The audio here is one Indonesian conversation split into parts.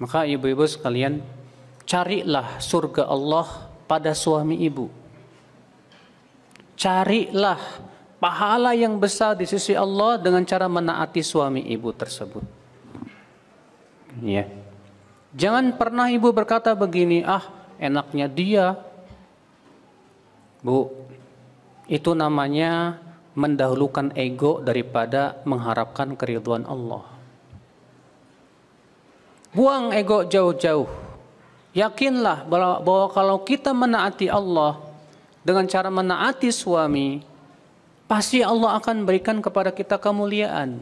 Maka ibu-ibu sekalian, carilah surga Allah pada suami ibu. Carilah pahala yang besar di sisi Allah dengan cara menaati suami ibu tersebut. Ya. Jangan pernah ibu berkata begini, ah enaknya dia. Bu, itu namanya mendahulukan ego daripada mengharapkan keriduan Allah. Buang ego jauh-jauh. Yakinlah bahwa, bahwa kalau kita menaati Allah dengan cara menaati suami, pasti Allah akan berikan kepada kita kemuliaan.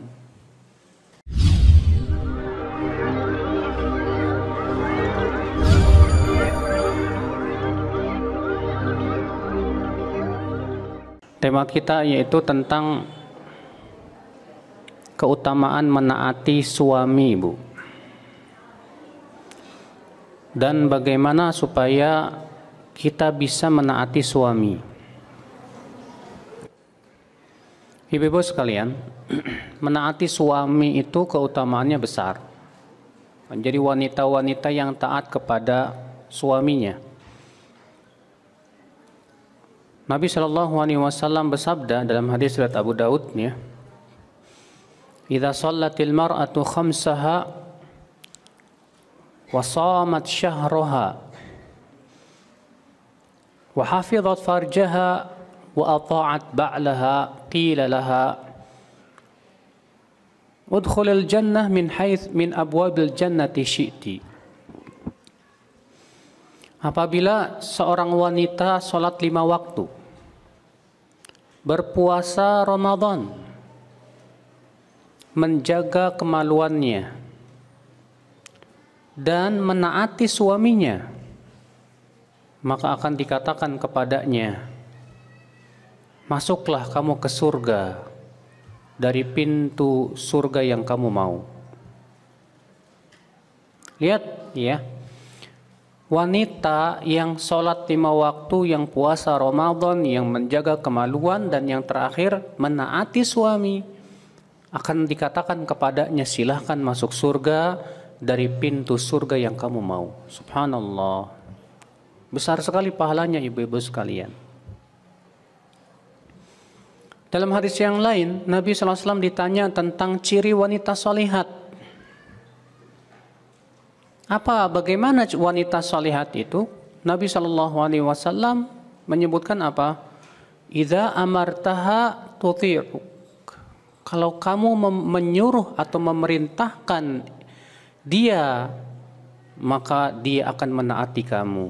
Tema kita yaitu tentang keutamaan menaati suami, Bu dan bagaimana supaya kita bisa menaati suami. Ibu-ibu sekalian, menaati suami itu keutamaannya besar. Menjadi wanita-wanita yang taat kepada suaminya. Nabi Shallallahu Alaihi Wasallam bersabda dalam hadis riwayat Abu Daud ya, "Jika salatil mar'atu khamsaha وصامت شهرها وحفظت فرجها وأطاعت بعلها قيل لها ادخل الجنة من حيث من أبواب الجنة شئت Apabila seorang wanita sholat lima waktu, berpuasa Ramadan, menjaga kemaluannya, dan menaati suaminya maka akan dikatakan kepadanya masuklah kamu ke surga dari pintu surga yang kamu mau lihat ya wanita yang sholat lima waktu, yang puasa Ramadan, yang menjaga kemaluan, dan yang terakhir menaati suami akan dikatakan kepadanya silahkan masuk surga dari pintu surga yang kamu mau. Subhanallah. Besar sekali pahalanya ibu-ibu sekalian. Dalam hadis yang lain, Nabi SAW ditanya tentang ciri wanita solihat. Apa, bagaimana wanita solihat itu? Nabi SAW menyebutkan apa? Ida amartaha tuti'uk. Kalau kamu menyuruh atau memerintahkan dia, maka dia akan menaati kamu.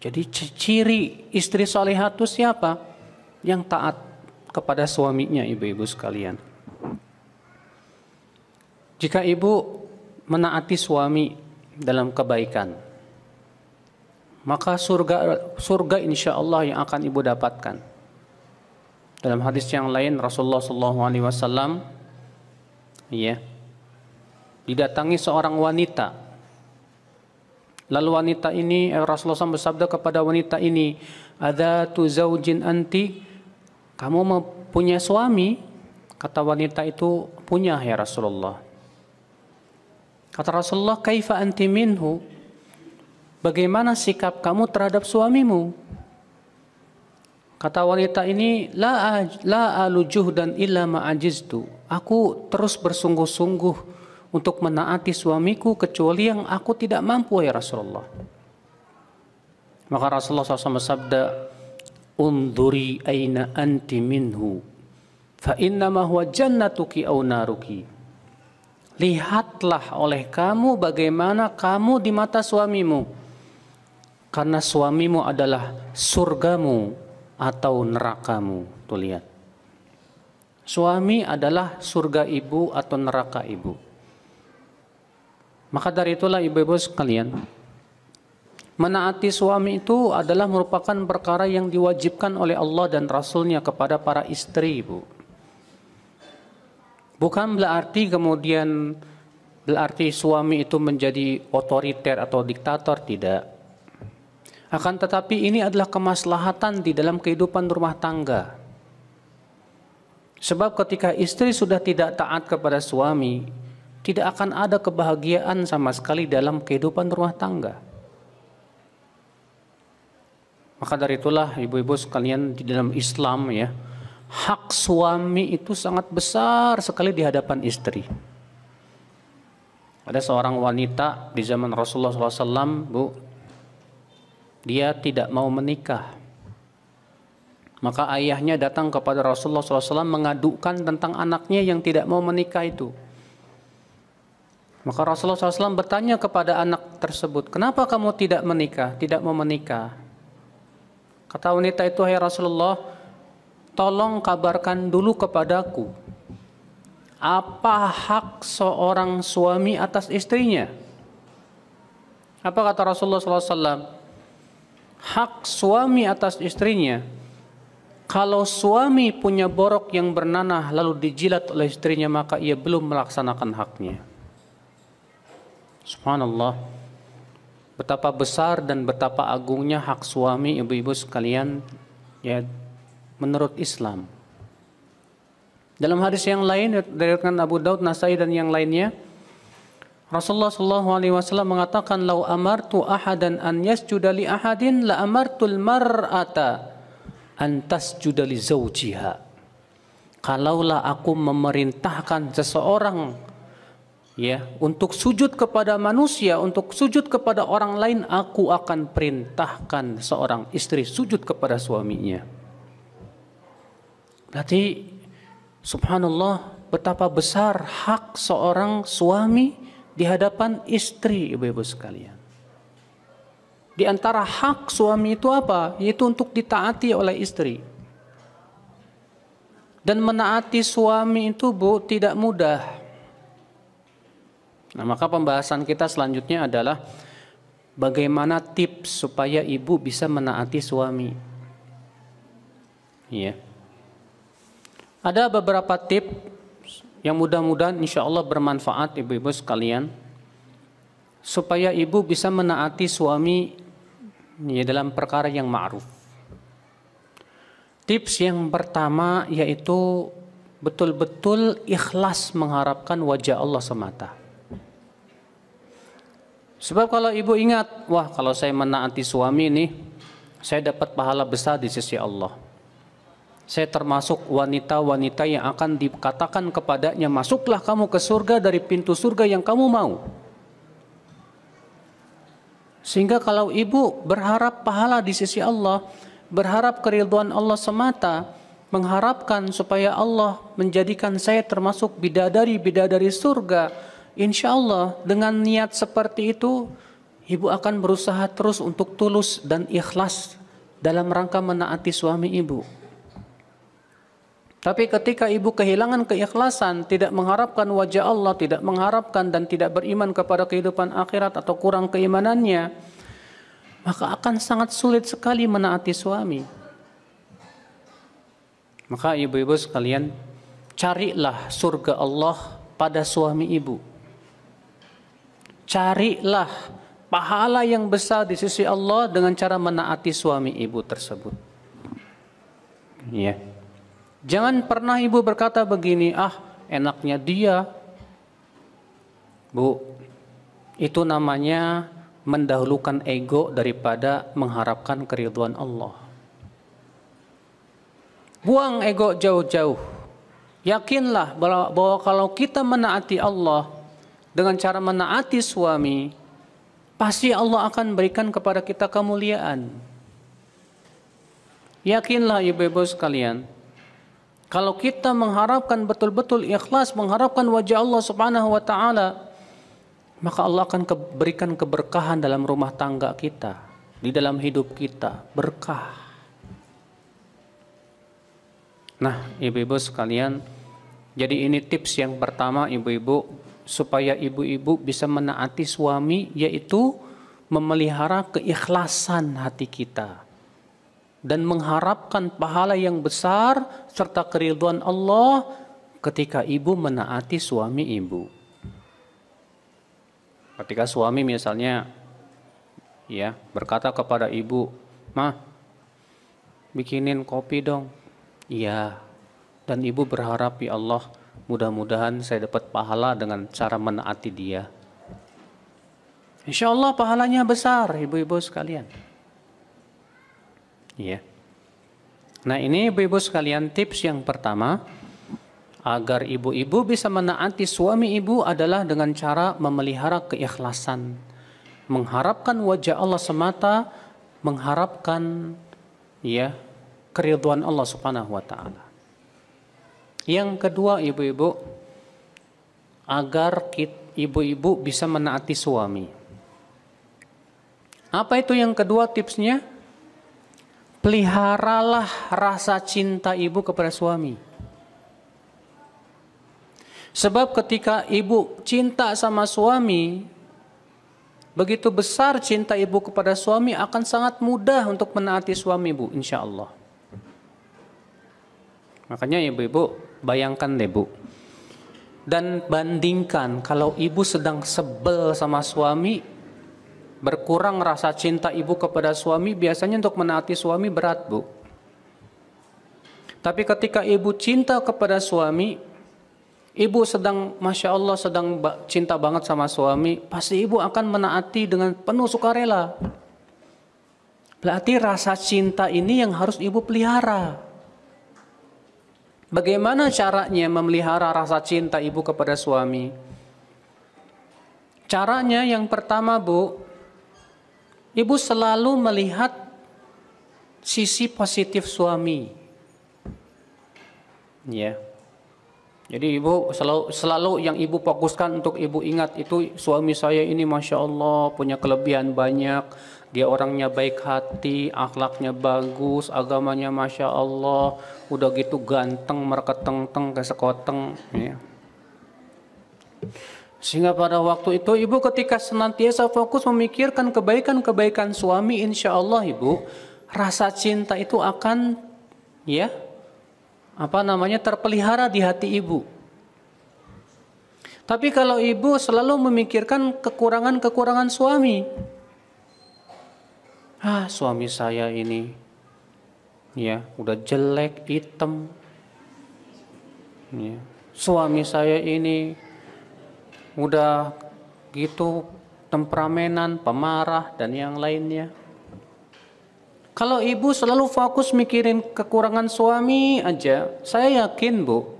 Jadi ciri istri solehatus itu siapa? Yang taat kepada suaminya ibu-ibu sekalian. Jika ibu menaati suami dalam kebaikan, maka surga surga insya Allah yang akan ibu dapatkan. Dalam hadis yang lain Rasulullah saw. Alaihi ya, didatangi seorang wanita. Lalu wanita ini eh, Rasulullah SAW bersabda kepada wanita ini, "Ada tu zaujin anti, kamu mempunyai suami?" Kata wanita itu, "Punya ya Rasulullah." Kata Rasulullah, "Kaifa anti minhu?" Bagaimana sikap kamu terhadap suamimu? Kata wanita ini, la, la alujuh dan illa ma'ajiztu. Aku terus bersungguh-sungguh untuk menaati suamiku kecuali yang aku tidak mampu ya Rasulullah. Maka Rasulullah SAW sabda, Unduri aina anti minhu, fa innama huwa jannatuki au naruki. Lihatlah oleh kamu bagaimana kamu di mata suamimu. Karena suamimu adalah surgamu atau nerakamu. Tuh lihat. Suami adalah surga ibu atau neraka ibu. Maka dari itulah ibu-ibu sekalian, menaati suami itu adalah merupakan perkara yang diwajibkan oleh Allah dan Rasulnya kepada para istri, ibu. Bukan berarti kemudian berarti suami itu menjadi otoriter atau diktator, tidak. Akan tetapi ini adalah kemaslahatan di dalam kehidupan rumah tangga. Sebab ketika istri sudah tidak taat kepada suami, tidak akan ada kebahagiaan sama sekali dalam kehidupan rumah tangga. Maka dari itulah ibu-ibu sekalian di dalam Islam ya, hak suami itu sangat besar sekali di hadapan istri. Ada seorang wanita di zaman Rasulullah SAW, Bu, dia tidak mau menikah. Maka ayahnya datang kepada Rasulullah SAW mengadukan tentang anaknya yang tidak mau menikah itu. Maka Rasulullah SAW bertanya kepada anak tersebut, kenapa kamu tidak menikah, tidak mau menikah? Kata wanita itu, hai Rasulullah, tolong kabarkan dulu kepadaku, apa hak seorang suami atas istrinya? Apa kata Rasulullah SAW? Hak suami atas istrinya, kalau suami punya borok yang bernanah lalu dijilat oleh istrinya, maka ia belum melaksanakan haknya. Subhanallah. Betapa besar dan betapa agungnya hak suami ibu-ibu sekalian ya menurut Islam. Dalam hadis yang lain dari Abu Daud, Nasai dan yang lainnya, Rasulullah Shallallahu Alaihi Wasallam mengatakan, "Lau amartu ahadan an yasjuda li ahadin, la amartul mar'ata an tasjuda li zawjiha." Kalaulah aku memerintahkan seseorang ya untuk sujud kepada manusia untuk sujud kepada orang lain aku akan perintahkan seorang istri sujud kepada suaminya berarti subhanallah betapa besar hak seorang suami di hadapan istri ibu-ibu sekalian di antara hak suami itu apa yaitu untuk ditaati oleh istri dan menaati suami itu bu tidak mudah Nah, maka pembahasan kita selanjutnya adalah bagaimana tips supaya ibu bisa menaati suami. Iya. Ada beberapa tips yang mudah-mudahan insya Allah bermanfaat ibu-ibu sekalian supaya ibu bisa menaati suami ya, dalam perkara yang ma'ruf. Tips yang pertama yaitu betul-betul ikhlas mengharapkan wajah Allah semata. Sebab kalau ibu ingat, wah kalau saya menaati suami ini, saya dapat pahala besar di sisi Allah. Saya termasuk wanita-wanita yang akan dikatakan kepadanya, masuklah kamu ke surga dari pintu surga yang kamu mau. Sehingga kalau ibu berharap pahala di sisi Allah, berharap keriduan Allah semata, mengharapkan supaya Allah menjadikan saya termasuk bidadari-bidadari surga, Insya Allah dengan niat seperti itu, ibu akan berusaha terus untuk tulus dan ikhlas dalam rangka menaati suami ibu. Tapi ketika ibu kehilangan keikhlasan, tidak mengharapkan wajah Allah, tidak mengharapkan dan tidak beriman kepada kehidupan akhirat atau kurang keimanannya, maka akan sangat sulit sekali menaati suami. Maka ibu-ibu sekalian, carilah surga Allah pada suami ibu carilah pahala yang besar di sisi Allah dengan cara menaati suami ibu tersebut. Ya. Jangan pernah ibu berkata begini, ah enaknya dia. Bu, itu namanya mendahulukan ego daripada mengharapkan keriduan Allah. Buang ego jauh-jauh. Yakinlah bahwa kalau kita menaati Allah, dengan cara menaati suami, pasti Allah akan berikan kepada kita kemuliaan. Yakinlah ibu-ibu sekalian, kalau kita mengharapkan betul-betul ikhlas, mengharapkan wajah Allah Subhanahu wa taala, maka Allah akan berikan keberkahan dalam rumah tangga kita, di dalam hidup kita, berkah. Nah, ibu-ibu sekalian, jadi ini tips yang pertama ibu-ibu supaya ibu-ibu bisa menaati suami yaitu memelihara keikhlasan hati kita dan mengharapkan pahala yang besar serta keriduan Allah ketika ibu menaati suami ibu. Ketika suami misalnya ya berkata kepada ibu, "Mah, bikinin kopi dong." Iya. Dan ibu berharap ya Allah, Mudah-mudahan saya dapat pahala dengan cara menaati dia. Insya Allah pahalanya besar ibu-ibu sekalian. Iya. Nah ini ibu-ibu sekalian tips yang pertama agar ibu-ibu bisa menaati suami ibu adalah dengan cara memelihara keikhlasan. Mengharapkan wajah Allah semata, mengharapkan ya keriduan Allah Subhanahu wa taala. Yang kedua ibu-ibu, agar ibu-ibu bisa menaati suami. Apa itu yang kedua tipsnya? Peliharalah rasa cinta ibu kepada suami. Sebab ketika ibu cinta sama suami, begitu besar cinta ibu kepada suami akan sangat mudah untuk menaati suami ibu insya Allah. Makanya ibu-ibu Bayangkan deh bu. Dan bandingkan kalau ibu sedang sebel sama suami, berkurang rasa cinta ibu kepada suami, biasanya untuk menaati suami berat bu. Tapi ketika ibu cinta kepada suami, ibu sedang, masya Allah sedang cinta banget sama suami, pasti ibu akan menaati dengan penuh sukarela. Berarti rasa cinta ini yang harus ibu pelihara. Bagaimana caranya memelihara rasa cinta ibu kepada suami? Caranya yang pertama, Bu, ibu selalu melihat sisi positif suami. Ya. Yeah. Jadi ibu selalu, selalu yang ibu fokuskan untuk ibu ingat itu suami saya ini masya Allah punya kelebihan banyak, dia orangnya baik hati, akhlaknya bagus, agamanya masya Allah, udah gitu ganteng, merketeng-teng, sekoteng. Ya. Sehingga pada waktu itu ibu ketika senantiasa fokus memikirkan kebaikan-kebaikan suami, insya Allah ibu, rasa cinta itu akan ya apa namanya terpelihara di hati ibu. Tapi kalau ibu selalu memikirkan kekurangan-kekurangan suami, ah suami saya ini ya udah jelek hitam ya. suami saya ini udah gitu temperamenan pemarah dan yang lainnya kalau ibu selalu fokus mikirin kekurangan suami aja saya yakin bu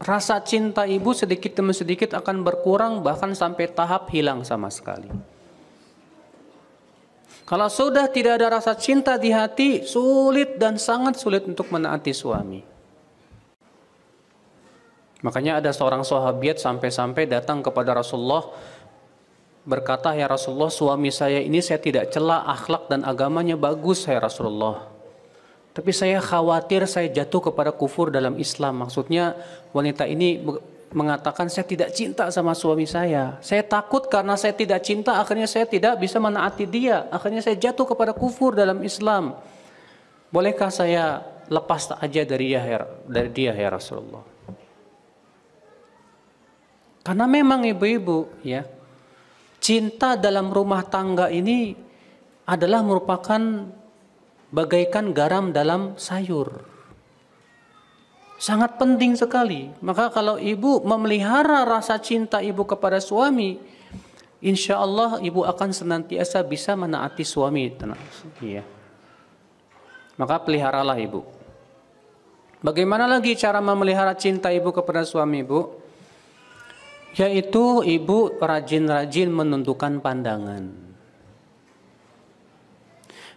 rasa cinta ibu sedikit demi sedikit akan berkurang bahkan sampai tahap hilang sama sekali. Kalau sudah tidak ada rasa cinta di hati, sulit dan sangat sulit untuk menaati suami. Makanya ada seorang sahabat sampai-sampai datang kepada Rasulullah berkata, "Ya Rasulullah, suami saya ini saya tidak celah akhlak dan agamanya bagus, ya Rasulullah. Tapi saya khawatir saya jatuh kepada kufur dalam Islam." Maksudnya wanita ini mengatakan saya tidak cinta sama suami saya. Saya takut karena saya tidak cinta akhirnya saya tidak bisa menaati dia. Akhirnya saya jatuh kepada kufur dalam Islam. Bolehkah saya lepas aja dari dia, ya, ya, dari dia ya Rasulullah? Karena memang ibu-ibu ya, cinta dalam rumah tangga ini adalah merupakan bagaikan garam dalam sayur sangat penting sekali. Maka kalau ibu memelihara rasa cinta ibu kepada suami, insya Allah ibu akan senantiasa bisa menaati suami. Tenang. Iya. Maka peliharalah ibu. Bagaimana lagi cara memelihara cinta ibu kepada suami ibu? Yaitu ibu rajin-rajin menundukkan pandangan.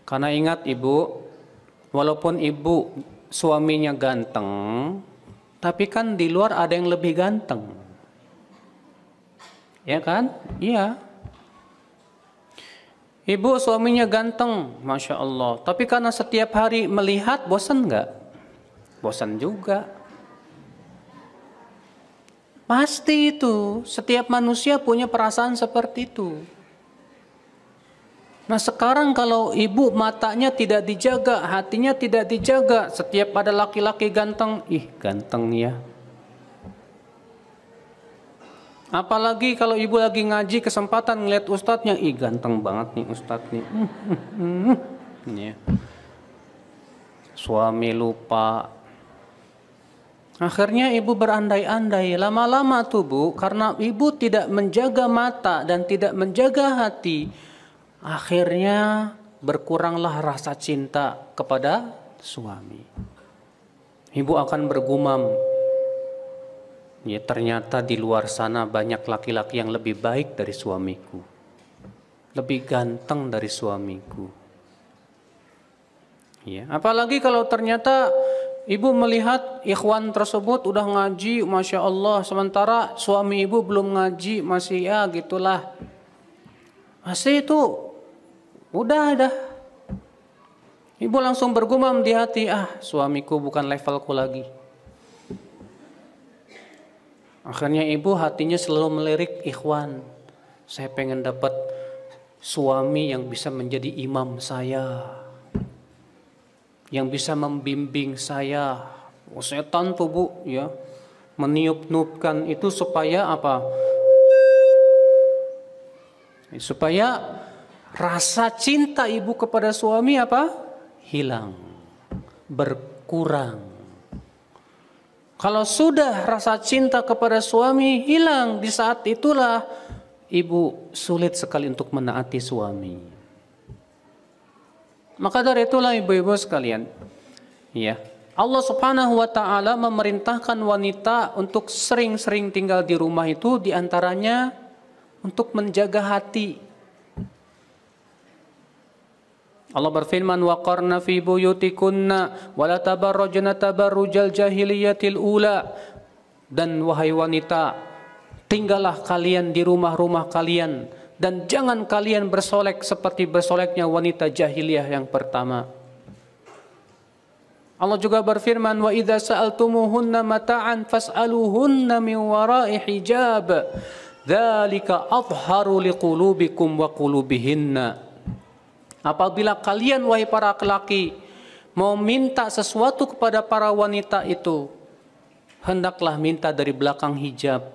Karena ingat ibu, walaupun ibu suaminya ganteng, tapi kan di luar ada yang lebih ganteng. Ya kan? Iya. Ibu suaminya ganteng, masya Allah. Tapi karena setiap hari melihat, bosan nggak? Bosan juga. Pasti itu, setiap manusia punya perasaan seperti itu. Nah sekarang kalau ibu matanya tidak dijaga, hatinya tidak dijaga, setiap ada laki-laki ganteng, ih ganteng ya. Apalagi kalau ibu lagi ngaji kesempatan ngeliat ustadznya, ih ganteng banget nih ustadz nih. Iya. Suami lupa. Akhirnya ibu berandai-andai, lama-lama tuh bu, karena ibu tidak menjaga mata dan tidak menjaga hati, akhirnya berkuranglah rasa cinta kepada suami. Ibu akan bergumam, ya ternyata di luar sana banyak laki-laki yang lebih baik dari suamiku, lebih ganteng dari suamiku. Ya, apalagi kalau ternyata ibu melihat ikhwan tersebut udah ngaji, masya Allah, sementara suami ibu belum ngaji, masih ya gitulah. masih itu Udah dah. Ibu langsung bergumam di hati, ah suamiku bukan levelku lagi. Akhirnya ibu hatinya selalu melirik ikhwan. Saya pengen dapat suami yang bisa menjadi imam saya. Yang bisa membimbing saya. Oh, setan tuh bu ya. Meniup-niupkan itu supaya apa? Supaya rasa cinta ibu kepada suami apa? Hilang, berkurang. Kalau sudah rasa cinta kepada suami hilang, di saat itulah ibu sulit sekali untuk menaati suami. Maka dari itulah ibu-ibu sekalian, ya. Allah Subhanahu wa taala memerintahkan wanita untuk sering-sering tinggal di rumah itu diantaranya untuk menjaga hati Allah berfirman wa qarna fi buyutikunna wa la tabarrajna tabarrujal jahiliyatil ula dan wahai wanita tinggallah kalian di rumah-rumah kalian dan jangan kalian bersolek seperti bersoleknya wanita jahiliyah yang pertama. Allah juga berfirman wa idza sa'altumuhunna mata'an fas'aluhunna min wara'i hijab. Dzalika adharu liqulubikum wa qulubihinna. Apabila kalian wahai para laki mau minta sesuatu kepada para wanita itu, hendaklah minta dari belakang hijab.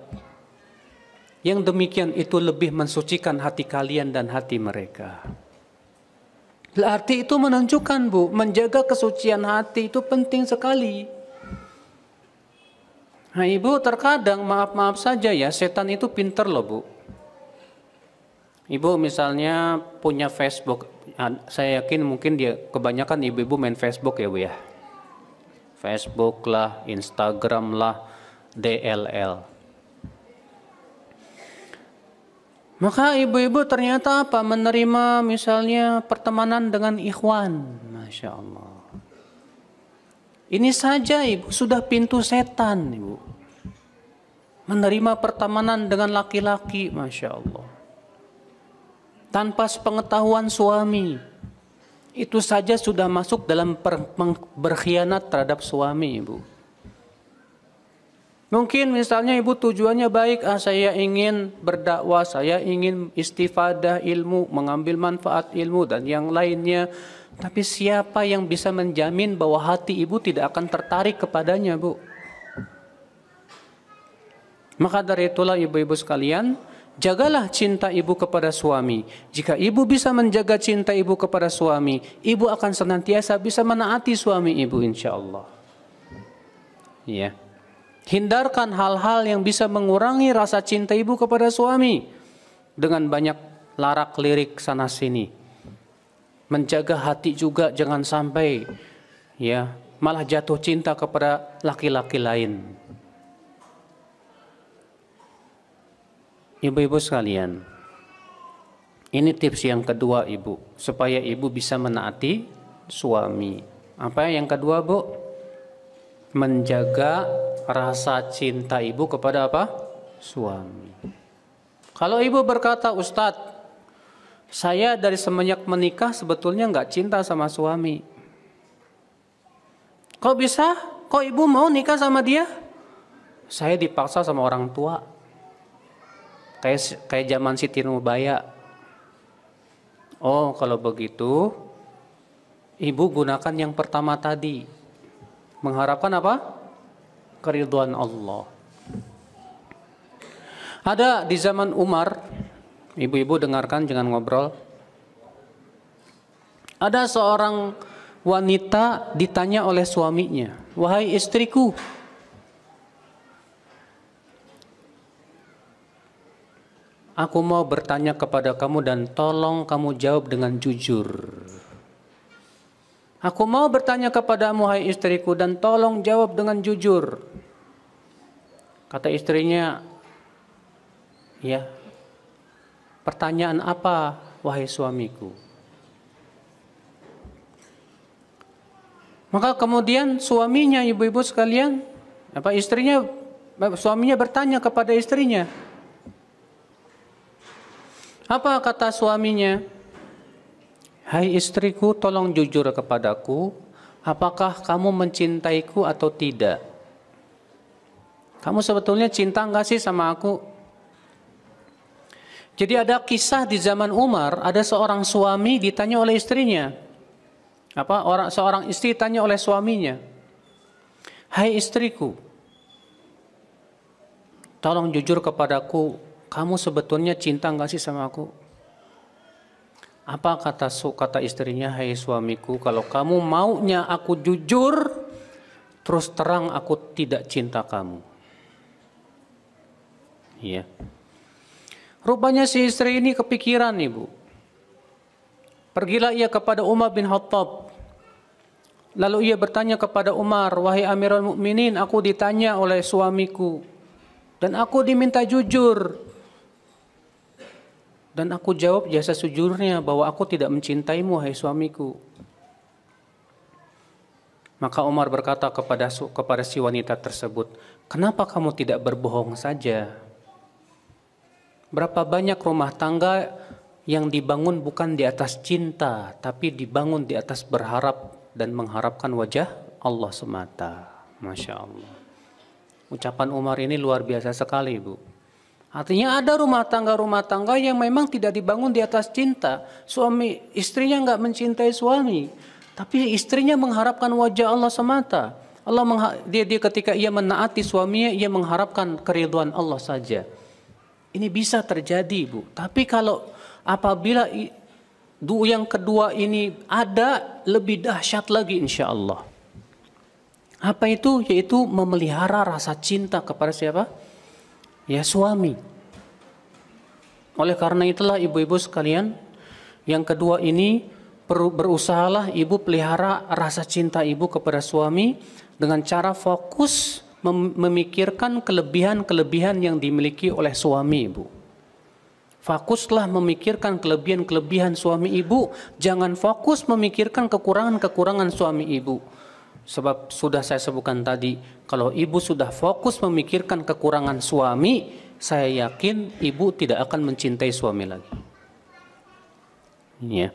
Yang demikian itu lebih mensucikan hati kalian dan hati mereka. Arti itu menunjukkan bu, menjaga kesucian hati itu penting sekali. Nah ibu terkadang maaf-maaf saja ya, setan itu pinter loh bu Ibu misalnya punya Facebook, saya yakin mungkin dia kebanyakan ibu-ibu main Facebook ya bu ya. Facebook lah, Instagram lah, DLL. Maka ibu-ibu ternyata apa? Menerima misalnya pertemanan dengan ikhwan. Masya Allah. Ini saja ibu, sudah pintu setan ibu. Menerima pertemanan dengan laki-laki, Masya Allah tanpa sepengetahuan suami. Itu saja sudah masuk dalam per, berkhianat terhadap suami, Ibu. Mungkin misalnya ibu tujuannya baik, ah, saya ingin berdakwah, saya ingin istifadah ilmu, mengambil manfaat ilmu dan yang lainnya. Tapi siapa yang bisa menjamin bahwa hati ibu tidak akan tertarik kepadanya, Bu? Maka dari itulah ibu-ibu sekalian, jagalah cinta ibu kepada suami. Jika ibu bisa menjaga cinta ibu kepada suami, ibu akan senantiasa bisa menaati suami ibu insya Allah. Ya. Hindarkan hal-hal yang bisa mengurangi rasa cinta ibu kepada suami dengan banyak larak lirik sana sini. Menjaga hati juga jangan sampai ya malah jatuh cinta kepada laki-laki lain. Ibu-ibu sekalian, ini tips yang kedua ibu, supaya ibu bisa menaati suami. Apa yang kedua bu? Menjaga rasa cinta ibu kepada apa? Suami. Kalau ibu berkata, Ustadz, saya dari semenjak menikah sebetulnya nggak cinta sama suami. Kok bisa? Kok ibu mau nikah sama dia? Saya dipaksa sama orang tua kayak kayak zaman Siti Nurbaya. Oh, kalau begitu ibu gunakan yang pertama tadi. Mengharapkan apa? Keriduan Allah. Ada di zaman Umar, ibu-ibu dengarkan jangan ngobrol. Ada seorang wanita ditanya oleh suaminya, "Wahai istriku, Aku mau bertanya kepada kamu dan tolong kamu jawab dengan jujur. Aku mau bertanya kepadamu hai istriku dan tolong jawab dengan jujur. Kata istrinya, ya, pertanyaan apa wahai suamiku? Maka kemudian suaminya ibu-ibu sekalian, apa istrinya suaminya bertanya kepada istrinya, apa kata suaminya? Hai istriku, tolong jujur kepadaku, apakah kamu mencintaiku atau tidak? Kamu sebetulnya cinta nggak sih sama aku? Jadi ada kisah di zaman Umar, ada seorang suami ditanya oleh istrinya. Apa orang seorang istri ditanya oleh suaminya, "Hai istriku, tolong jujur kepadaku, kamu sebetulnya cinta nggak sih sama aku? Apa kata su, kata istrinya, hai suamiku, kalau kamu maunya aku jujur, terus terang aku tidak cinta kamu. Iya. Rupanya si istri ini kepikiran ibu. Pergilah ia kepada Umar bin Khattab. Lalu ia bertanya kepada Umar, wahai Amirul Mukminin, aku ditanya oleh suamiku dan aku diminta jujur. Dan aku jawab jasa sejujurnya bahwa aku tidak mencintaimu, hai suamiku. Maka Umar berkata kepada kepada si wanita tersebut, "Kenapa kamu tidak berbohong saja? Berapa banyak rumah tangga yang dibangun bukan di atas cinta, tapi dibangun di atas berharap dan mengharapkan wajah Allah semata." Masya Allah. Ucapan Umar ini luar biasa sekali, Bu. Artinya ada rumah tangga-rumah tangga yang memang tidak dibangun di atas cinta. Suami istrinya nggak mencintai suami, tapi istrinya mengharapkan wajah Allah semata. Allah dia, dia ketika ia menaati suaminya, ia mengharapkan keriduan Allah saja. Ini bisa terjadi, Bu. Tapi kalau apabila du yang kedua ini ada lebih dahsyat lagi insya Allah. Apa itu? Yaitu memelihara rasa cinta kepada siapa? ya suami. Oleh karena itulah ibu-ibu sekalian, yang kedua ini berusahalah ibu pelihara rasa cinta ibu kepada suami dengan cara fokus memikirkan kelebihan-kelebihan yang dimiliki oleh suami ibu. Fokuslah memikirkan kelebihan-kelebihan suami ibu, jangan fokus memikirkan kekurangan-kekurangan suami ibu. Sebab sudah saya sebutkan tadi, kalau ibu sudah fokus memikirkan kekurangan suami, saya yakin ibu tidak akan mencintai suami lagi. Ya.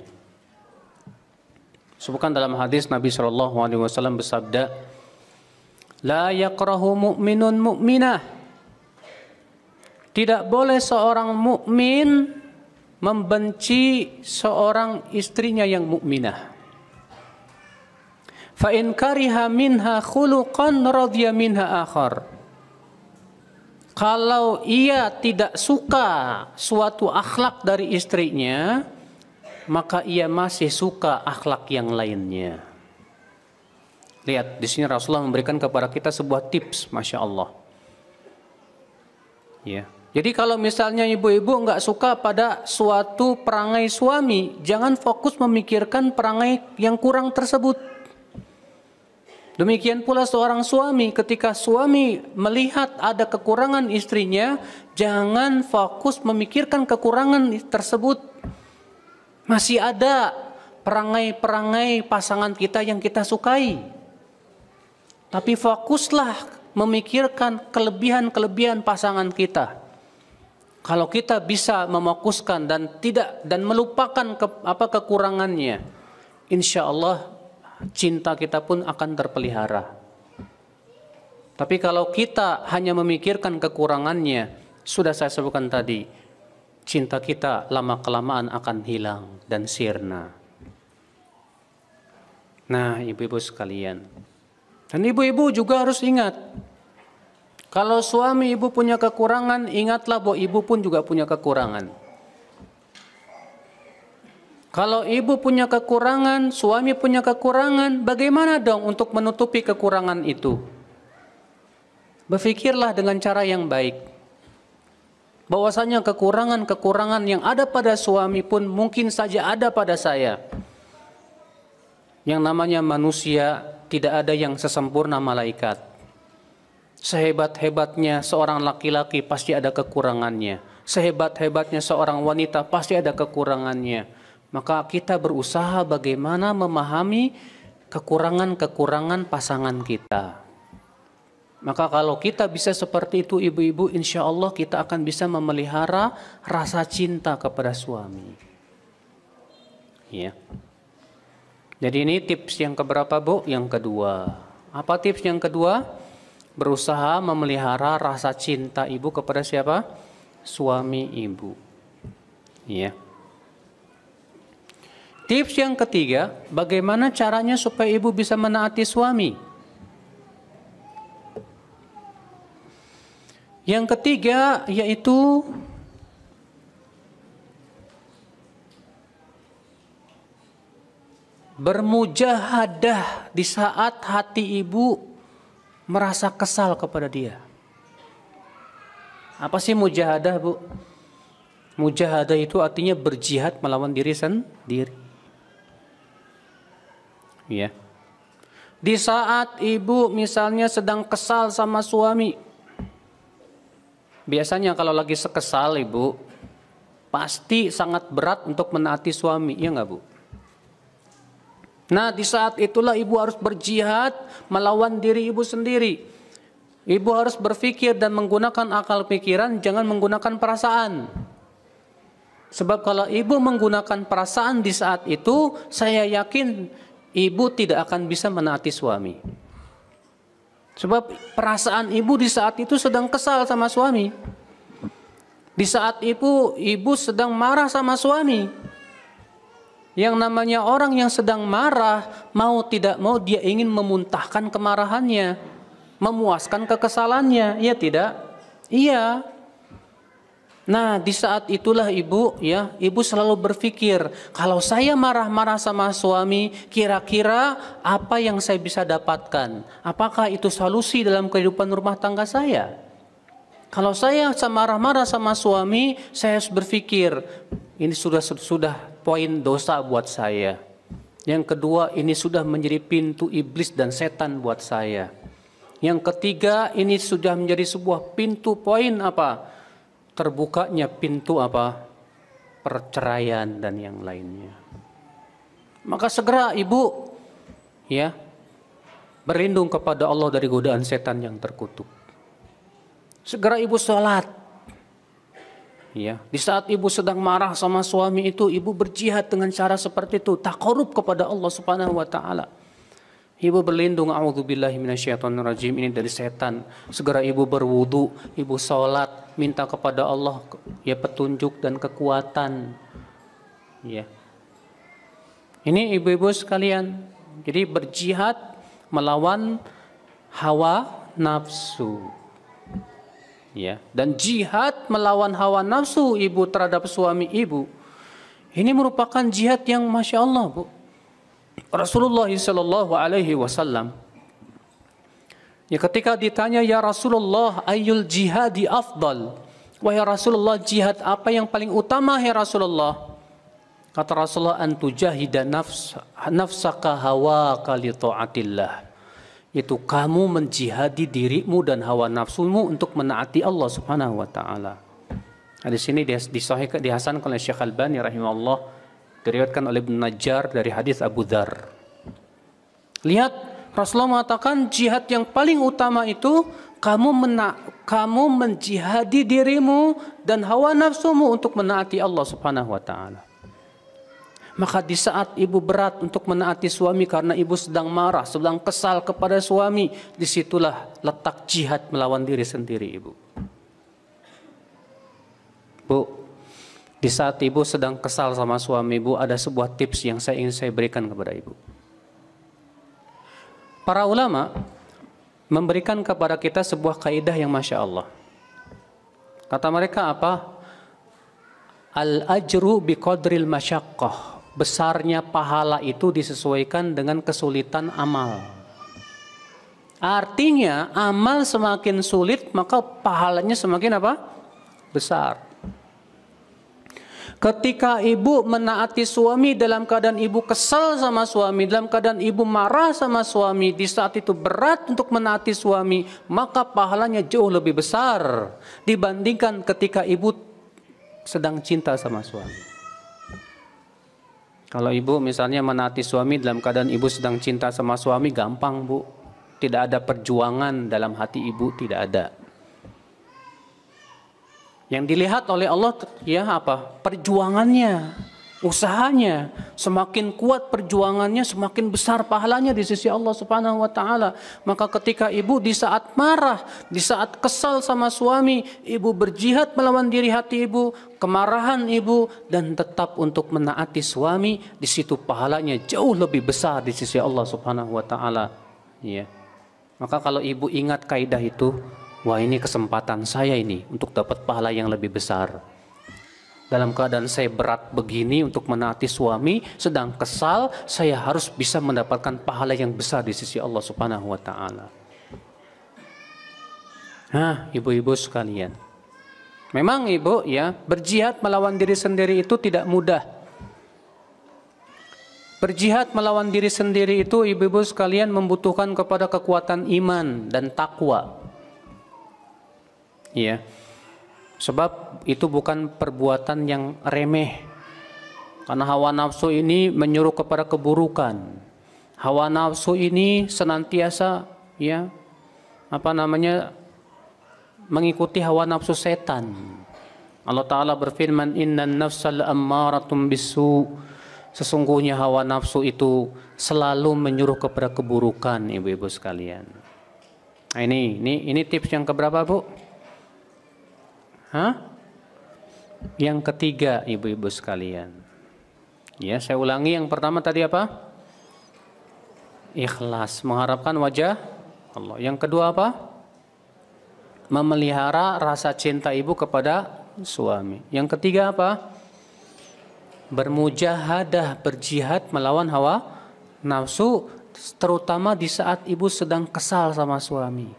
Sebutkan dalam hadis Nabi Shallallahu Alaihi Wasallam bersabda, "La yakrahu mu'minun mu'minah." Tidak boleh seorang mukmin membenci seorang istrinya yang mukminah fa kariha minha khuluqan radhiya minha akhar kalau ia tidak suka suatu akhlak dari istrinya maka ia masih suka akhlak yang lainnya lihat di sini Rasulullah memberikan kepada kita sebuah tips masya Allah ya Jadi kalau misalnya ibu-ibu nggak suka pada suatu perangai suami, jangan fokus memikirkan perangai yang kurang tersebut. Demikian pula seorang suami ketika suami melihat ada kekurangan istrinya, jangan fokus memikirkan kekurangan tersebut. Masih ada perangai-perangai pasangan kita yang kita sukai. Tapi fokuslah memikirkan kelebihan-kelebihan pasangan kita. Kalau kita bisa memokuskan dan tidak dan melupakan ke, apa kekurangannya, insya Allah cinta kita pun akan terpelihara. Tapi kalau kita hanya memikirkan kekurangannya, sudah saya sebutkan tadi, cinta kita lama-kelamaan akan hilang dan sirna. Nah, ibu-ibu sekalian. Dan ibu-ibu juga harus ingat, kalau suami ibu punya kekurangan, ingatlah bahwa ibu pun juga punya kekurangan. Kalau ibu punya kekurangan, suami punya kekurangan, bagaimana dong untuk menutupi kekurangan itu? Berfikirlah dengan cara yang baik. Bahwasanya kekurangan-kekurangan yang ada pada suami pun mungkin saja ada pada saya. Yang namanya manusia tidak ada yang sesempurna malaikat. Sehebat-hebatnya seorang laki-laki pasti ada kekurangannya. Sehebat-hebatnya seorang wanita pasti ada kekurangannya maka kita berusaha bagaimana memahami kekurangan-kekurangan pasangan kita. Maka kalau kita bisa seperti itu ibu-ibu insya Allah kita akan bisa memelihara rasa cinta kepada suami. Ya. Jadi ini tips yang keberapa bu? Yang kedua. Apa tips yang kedua? Berusaha memelihara rasa cinta ibu kepada siapa? Suami ibu. Ya. Tips yang ketiga, bagaimana caranya supaya ibu bisa menaati suami? Yang ketiga yaitu bermujahadah di saat hati ibu merasa kesal kepada dia. Apa sih mujahadah, Bu? Mujahadah itu artinya berjihad melawan diri sendiri. Ya. Di saat ibu misalnya sedang kesal sama suami. Biasanya kalau lagi sekesal ibu, pasti sangat berat untuk menaati suami, ya nggak bu? Nah di saat itulah ibu harus berjihad melawan diri ibu sendiri. Ibu harus berpikir dan menggunakan akal pikiran, jangan menggunakan perasaan. Sebab kalau ibu menggunakan perasaan di saat itu, saya yakin ibu tidak akan bisa menaati suami. Sebab perasaan ibu di saat itu sedang kesal sama suami. Di saat ibu, ibu sedang marah sama suami. Yang namanya orang yang sedang marah, mau tidak mau dia ingin memuntahkan kemarahannya. Memuaskan kekesalannya, iya tidak? Iya. Nah, di saat itulah ibu ya, ibu selalu berpikir, kalau saya marah-marah sama suami, kira-kira apa yang saya bisa dapatkan? Apakah itu solusi dalam kehidupan rumah tangga saya? Kalau saya marah-marah sama suami, saya harus berpikir, ini sudah sudah poin dosa buat saya. Yang kedua, ini sudah menjadi pintu iblis dan setan buat saya. Yang ketiga, ini sudah menjadi sebuah pintu poin apa? terbukanya pintu apa? perceraian dan yang lainnya. Maka segera ibu ya berlindung kepada Allah dari godaan setan yang terkutuk. Segera ibu sholat. Ya, di saat ibu sedang marah sama suami itu, ibu berjihad dengan cara seperti itu, tak korup kepada Allah Subhanahu wa taala. Ibu berlindung, rajim ini dari setan. Segera ibu berwudu, ibu sholat, minta kepada Allah ya petunjuk dan kekuatan. Ya. Ini ibu-ibu sekalian. Jadi berjihad melawan hawa nafsu. Ya, dan jihad melawan hawa nafsu ibu terhadap suami ibu. Ini merupakan jihad yang masya Allah, Bu. Rasulullah sallallahu alaihi wasallam Ya ketika ditanya ya Rasulullah ayul jihadi afdal Wahai Rasulullah jihad apa yang paling utama ya Rasulullah Kata Rasulullah antu jahida nafs, nafsaka hawa kali ta'atillah Itu kamu menjihadi dirimu dan hawa nafsumu untuk menaati Allah subhanahu wa ta'ala Hadis ini disahihkan dihasankan oleh Syekh al albani rahimahullah diriwayatkan oleh Ibn Najjar dari hadis Abu Dhar. Lihat Rasulullah mengatakan jihad yang paling utama itu kamu mena kamu menjihadi dirimu dan hawa nafsumu untuk menaati Allah Subhanahu wa taala. Maka di saat ibu berat untuk menaati suami karena ibu sedang marah, sedang kesal kepada suami, disitulah letak jihad melawan diri sendiri ibu. Bu, di saat ibu sedang kesal sama suami ibu, ada sebuah tips yang saya ingin saya berikan kepada ibu. Para ulama memberikan kepada kita sebuah kaidah yang masya Allah. Kata mereka apa? Al ajru bi masyakoh. Besarnya pahala itu disesuaikan dengan kesulitan amal. Artinya amal semakin sulit maka pahalanya semakin apa? Besar. Ketika ibu menaati suami dalam keadaan ibu kesal sama suami, dalam keadaan ibu marah sama suami, di saat itu berat untuk menaati suami, maka pahalanya jauh lebih besar dibandingkan ketika ibu sedang cinta sama suami. Kalau ibu misalnya menaati suami dalam keadaan ibu sedang cinta sama suami, gampang bu. Tidak ada perjuangan dalam hati ibu, tidak ada yang dilihat oleh Allah ya apa? Perjuangannya, usahanya. Semakin kuat perjuangannya, semakin besar pahalanya di sisi Allah Subhanahu wa taala. Maka ketika ibu di saat marah, di saat kesal sama suami, ibu berjihad melawan diri hati ibu, kemarahan ibu dan tetap untuk menaati suami, di situ pahalanya jauh lebih besar di sisi Allah Subhanahu wa taala. Iya. Maka kalau ibu ingat kaidah itu, wah ini kesempatan saya ini untuk dapat pahala yang lebih besar. Dalam keadaan saya berat begini untuk menaati suami, sedang kesal, saya harus bisa mendapatkan pahala yang besar di sisi Allah Subhanahu wa taala. Nah, ibu-ibu sekalian. Memang ibu ya, berjihad melawan diri sendiri itu tidak mudah. Berjihad melawan diri sendiri itu ibu-ibu sekalian membutuhkan kepada kekuatan iman dan takwa ya sebab itu bukan perbuatan yang remeh karena hawa nafsu ini menyuruh kepada keburukan hawa nafsu ini senantiasa ya apa namanya mengikuti hawa nafsu setan Allah taala berfirman inna nafsal ammaratum bisu sesungguhnya hawa nafsu itu selalu menyuruh kepada keburukan ibu-ibu sekalian nah, ini ini ini tips yang keberapa bu? Hah? Yang ketiga, ibu-ibu sekalian. Ya, saya ulangi yang pertama tadi apa? Ikhlas, mengharapkan wajah Allah. Yang kedua apa? Memelihara rasa cinta ibu kepada suami. Yang ketiga apa? Bermujahadah, berjihad melawan hawa nafsu terutama di saat ibu sedang kesal sama suami.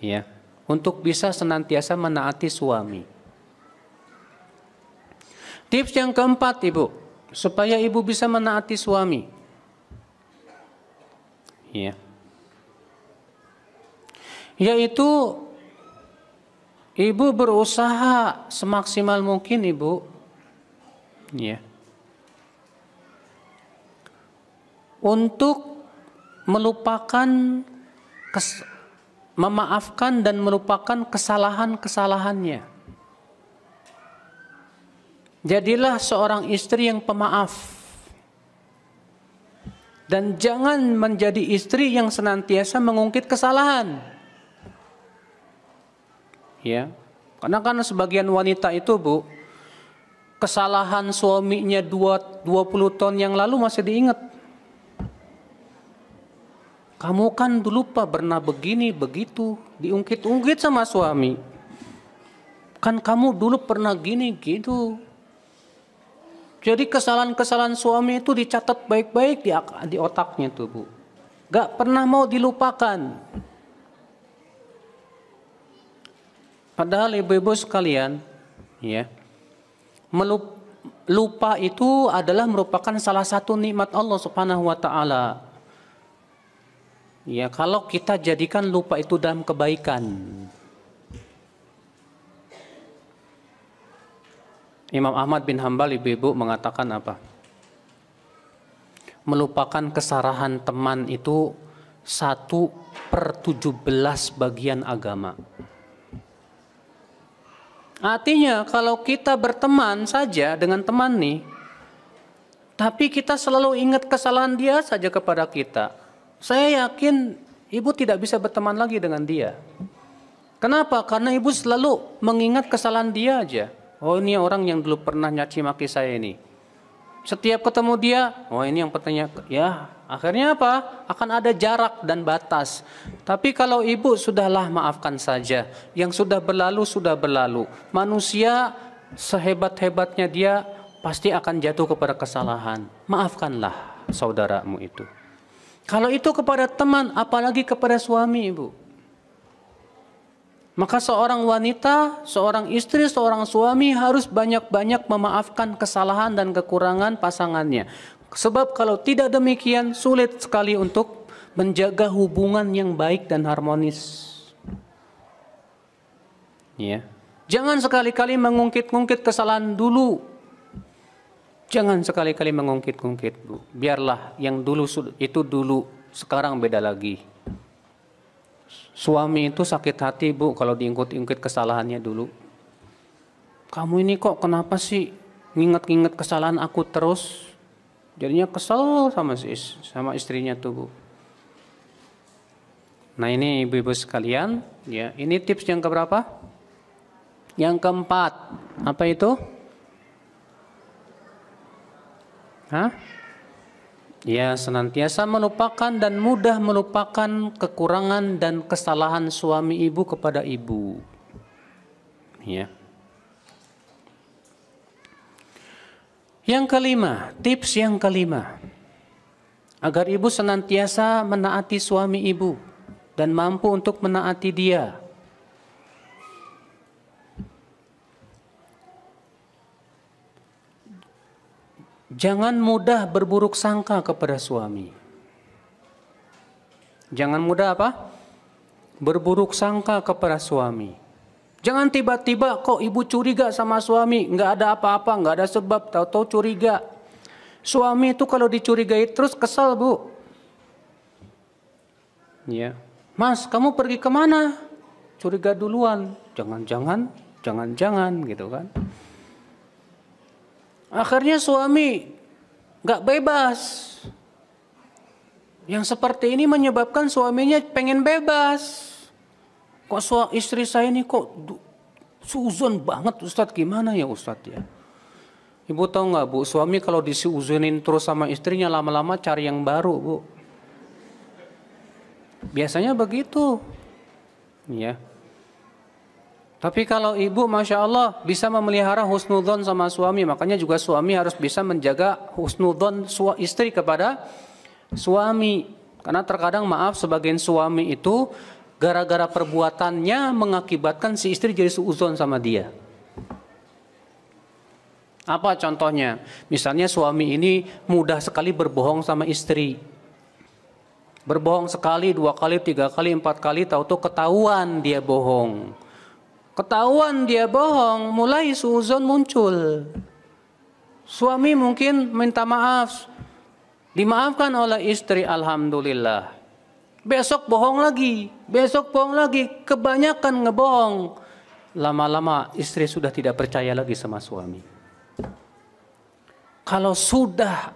Ya untuk bisa senantiasa menaati suami. Tips yang keempat, Ibu, supaya Ibu bisa menaati suami. Ya. Yaitu Ibu berusaha semaksimal mungkin, Ibu. Ya. Untuk melupakan kes memaafkan dan merupakan kesalahan-kesalahannya. Jadilah seorang istri yang pemaaf. Dan jangan menjadi istri yang senantiasa mengungkit kesalahan. Ya. Karena kan sebagian wanita itu, Bu, kesalahan suaminya 20 tahun yang lalu masih diingat kamu kan dulu lupa pernah begini begitu diungkit-ungkit sama suami kan kamu dulu pernah gini gitu jadi kesalahan-kesalahan suami itu dicatat baik-baik di, di otaknya tuh bu gak pernah mau dilupakan padahal ibu-ibu sekalian ya melup, lupa itu adalah merupakan salah satu nikmat Allah Subhanahu wa taala Ya, kalau kita jadikan lupa itu dalam kebaikan. Imam Ahmad bin Hambal ibu-ibu mengatakan apa? Melupakan kesalahan teman itu satu per tujuh belas bagian agama. Artinya kalau kita berteman saja dengan teman nih, tapi kita selalu ingat kesalahan dia saja kepada kita. Saya yakin ibu tidak bisa berteman lagi dengan dia. Kenapa? Karena ibu selalu mengingat kesalahan dia aja. Oh ini orang yang dulu pernah nyaci maki saya ini. Setiap ketemu dia, oh ini yang pertanyaan, ya akhirnya apa? Akan ada jarak dan batas. Tapi kalau ibu sudahlah maafkan saja. Yang sudah berlalu sudah berlalu. Manusia sehebat-hebatnya dia pasti akan jatuh kepada kesalahan. Maafkanlah saudaramu itu. Kalau itu kepada teman, apalagi kepada suami, Ibu. Maka seorang wanita, seorang istri, seorang suami harus banyak-banyak memaafkan kesalahan dan kekurangan pasangannya. Sebab kalau tidak demikian sulit sekali untuk menjaga hubungan yang baik dan harmonis. Ya. Jangan sekali-kali mengungkit-ungkit kesalahan dulu Jangan sekali-kali mengungkit-ungkit, Bu. Biarlah yang dulu itu dulu, sekarang beda lagi. Suami itu sakit hati, Bu, kalau diungkit-ungkit kesalahannya dulu. Kamu ini kok kenapa sih nginget-nginget kesalahan aku terus? Jadinya kesel sama si sama istrinya tuh, Bu. Nah, ini ibu-ibu sekalian, ya. Ini tips yang keberapa? Yang keempat. Apa itu? Hah? Ya, senantiasa melupakan dan mudah melupakan kekurangan dan kesalahan suami ibu kepada ibu. Ya. Yang kelima, tips yang kelima. Agar ibu senantiasa menaati suami ibu dan mampu untuk menaati dia. Jangan mudah berburuk sangka kepada suami. Jangan mudah apa? Berburuk sangka kepada suami. Jangan tiba-tiba kok ibu curiga sama suami, nggak ada apa-apa, nggak ada sebab, tahu-tahu curiga. Suami itu kalau dicurigai terus kesel bu. Ya, Mas, kamu pergi kemana? Curiga duluan, jangan-jangan, jangan-jangan gitu kan? Akhirnya suami nggak bebas. Yang seperti ini menyebabkan suaminya pengen bebas. Kok suami istri saya ini kok suzon banget Ustadz gimana ya Ustadz ya? Ibu tahu nggak bu, suami kalau disuzunin terus sama istrinya lama-lama cari yang baru bu. Biasanya begitu. Ya. Tapi kalau ibu Masya Allah bisa memelihara husnudon sama suami, makanya juga suami harus bisa menjaga husnudon istri kepada suami. Karena terkadang maaf sebagian suami itu gara-gara perbuatannya mengakibatkan si istri jadi suuzon sama dia. Apa contohnya? Misalnya suami ini mudah sekali berbohong sama istri. Berbohong sekali, dua kali, tiga kali, empat kali, tahu tuh ketahuan dia bohong Ketahuan dia bohong, mulai suzon muncul. Suami mungkin minta maaf, dimaafkan oleh istri alhamdulillah. Besok bohong lagi, besok bohong lagi, kebanyakan ngebohong. Lama-lama istri sudah tidak percaya lagi sama suami. Kalau sudah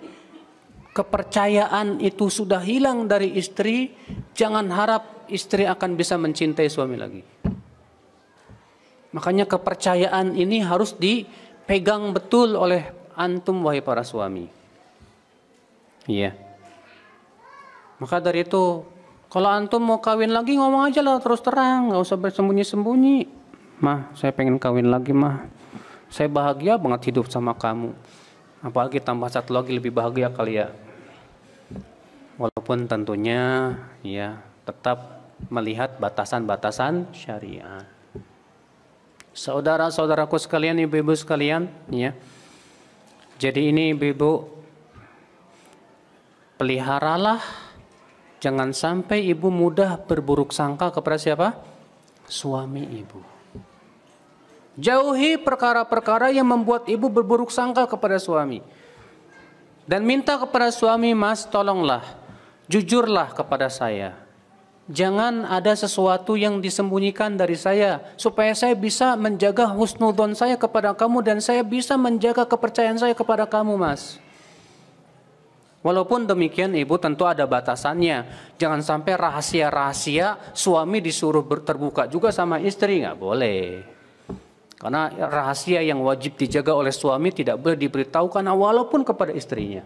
kepercayaan itu sudah hilang dari istri, jangan harap istri akan bisa mencintai suami lagi. Makanya kepercayaan ini harus dipegang betul oleh antum wahai para suami. Iya. Maka dari itu, kalau antum mau kawin lagi ngomong aja lah terus terang, nggak usah bersembunyi-sembunyi. Mah, saya pengen kawin lagi mah. Saya bahagia banget hidup sama kamu. Apalagi tambah satu lagi lebih bahagia kali ya. Walaupun tentunya ya tetap melihat batasan-batasan syariat. Saudara-saudaraku sekalian, ibu-ibu sekalian, ya. Jadi ini ibu-ibu peliharalah jangan sampai ibu mudah berburuk sangka kepada siapa? Suami ibu. Jauhi perkara-perkara yang membuat ibu berburuk sangka kepada suami. Dan minta kepada suami, "Mas, tolonglah, jujurlah kepada saya." Jangan ada sesuatu yang disembunyikan dari saya supaya saya bisa menjaga husnudon saya kepada kamu dan saya bisa menjaga kepercayaan saya kepada kamu, Mas. Walaupun demikian ibu tentu ada batasannya. Jangan sampai rahasia-rahasia suami disuruh terbuka juga sama istri nggak boleh. Karena rahasia yang wajib dijaga oleh suami tidak boleh diberitahukan walaupun kepada istrinya.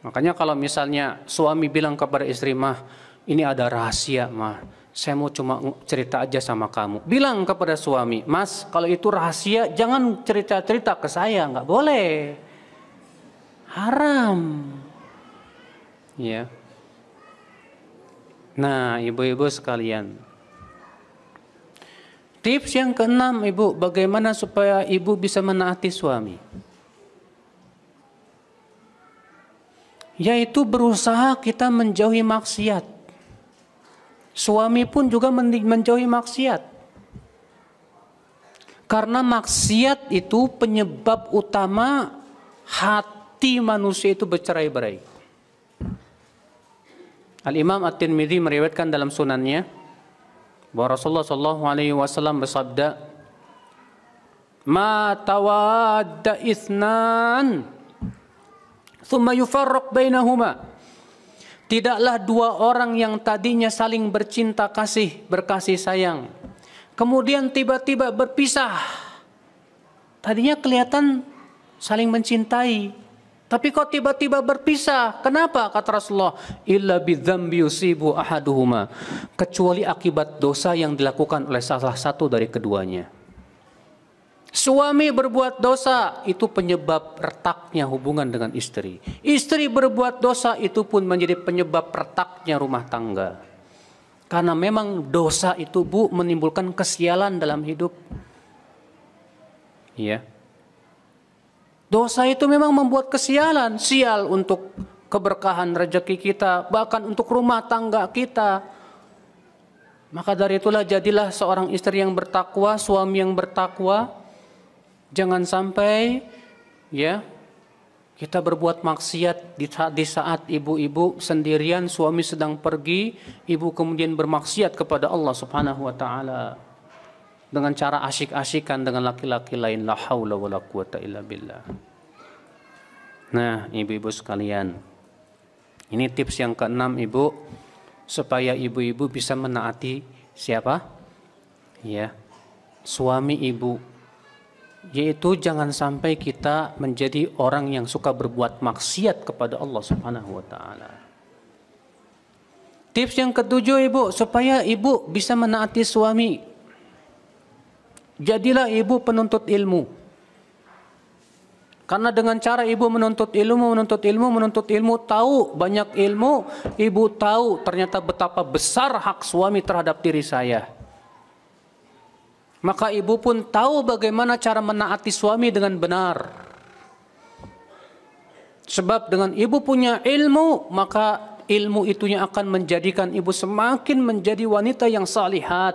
Makanya kalau misalnya suami bilang kepada istri mah, ini ada rahasia mah. Saya mau cuma cerita aja sama kamu. Bilang kepada suami, mas kalau itu rahasia jangan cerita-cerita ke saya, nggak boleh. Haram. Ya. Nah ibu-ibu sekalian. Tips yang keenam ibu, bagaimana supaya ibu bisa menaati suami. Yaitu berusaha kita menjauhi maksiat. Suami pun juga menjauhi maksiat. Karena maksiat itu penyebab utama hati manusia itu bercerai-berai. Al-Imam At-Tirmidzi meriwayatkan dalam sunannya bahwa Rasulullah sallallahu alaihi wasallam bersabda, "Ma tawadda itsnan thumma yufarraq bainahuma." Tidaklah dua orang yang tadinya saling bercinta kasih, berkasih sayang. Kemudian tiba-tiba berpisah. Tadinya kelihatan saling mencintai. Tapi kok tiba-tiba berpisah? Kenapa? Kata Rasulullah, illa bidzambi yusibu ahaduhuma. Kecuali akibat dosa yang dilakukan oleh salah satu dari keduanya. Suami berbuat dosa itu penyebab retaknya hubungan dengan istri. Istri berbuat dosa itu pun menjadi penyebab retaknya rumah tangga. Karena memang dosa itu Bu menimbulkan kesialan dalam hidup. Iya. Dosa itu memang membuat kesialan, sial untuk keberkahan rezeki kita, bahkan untuk rumah tangga kita, maka dari itulah jadilah seorang istri yang bertakwa, suami yang bertakwa, Jangan sampai ya kita berbuat maksiat di saat, di saat ibu-ibu sendirian suami sedang pergi, ibu kemudian bermaksiat kepada Allah Subhanahu wa taala dengan cara asyik-asyikan dengan laki-laki lain la haula wala quwata illa billah. Nah, ibu-ibu sekalian. Ini tips yang keenam ibu supaya ibu-ibu bisa menaati siapa? Ya. Suami ibu yaitu jangan sampai kita menjadi orang yang suka berbuat maksiat kepada Allah Subhanahu wa taala. Tips yang ketujuh Ibu, supaya Ibu bisa menaati suami. Jadilah Ibu penuntut ilmu. Karena dengan cara ibu menuntut ilmu, menuntut ilmu, menuntut ilmu, tahu banyak ilmu, ibu tahu ternyata betapa besar hak suami terhadap diri saya. Maka ibu pun tahu bagaimana cara menaati suami dengan benar. Sebab dengan ibu punya ilmu, maka ilmu itunya akan menjadikan ibu semakin menjadi wanita yang salihat.